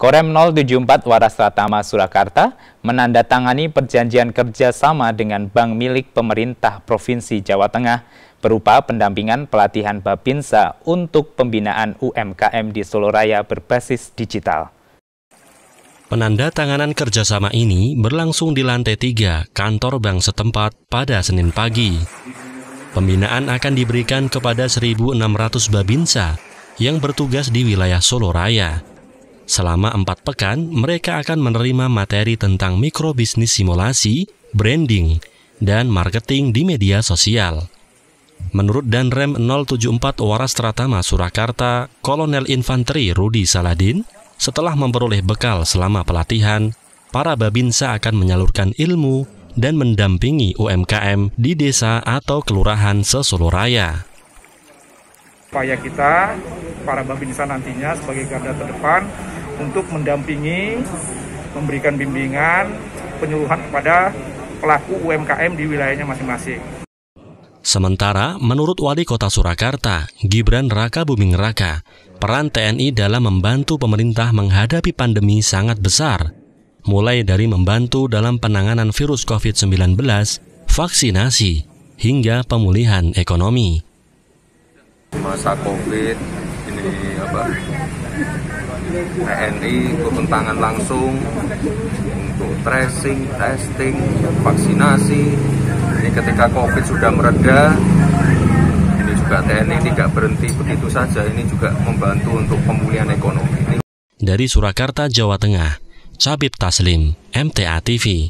Korem 074 Waras Ratama Surakarta menandatangani perjanjian kerjasama dengan bank milik pemerintah Provinsi Jawa Tengah berupa pendampingan pelatihan Babinsa untuk pembinaan UMKM di Solo Raya berbasis digital. Penanda tanganan kerjasama ini berlangsung di lantai 3 kantor bank setempat pada Senin pagi. Pembinaan akan diberikan kepada 1.600 babinsa yang bertugas di wilayah Solo Raya. Selama empat pekan, mereka akan menerima materi tentang mikrobisnis simulasi, branding, dan marketing di media sosial. Menurut Danrem 074 Waras Tratama Surakarta, Kolonel Infanteri Rudi Saladin, setelah memperoleh bekal selama pelatihan, para babinsa akan menyalurkan ilmu dan mendampingi UMKM di desa atau kelurahan seseluruh raya. Upaya kita, para babinsa nantinya sebagai garda terdepan untuk mendampingi, memberikan bimbingan, penyuluhan kepada pelaku UMKM di wilayahnya masing-masing. Sementara, menurut Wali Kota Surakarta, Gibran Raka Buming Raka, peran TNI dalam membantu pemerintah menghadapi pandemi sangat besar mulai dari membantu dalam penanganan virus COVID-19, vaksinasi, hingga pemulihan ekonomi. Masa COVID ini apa? TNI turun tangan langsung untuk tracing, testing, vaksinasi. Ini ketika COVID sudah mereda, ini juga TNI tidak berhenti begitu saja. Ini juga membantu untuk pemulihan ekonomi. Dari Surakarta, Jawa Tengah, Sabib Taslim, MTA TV.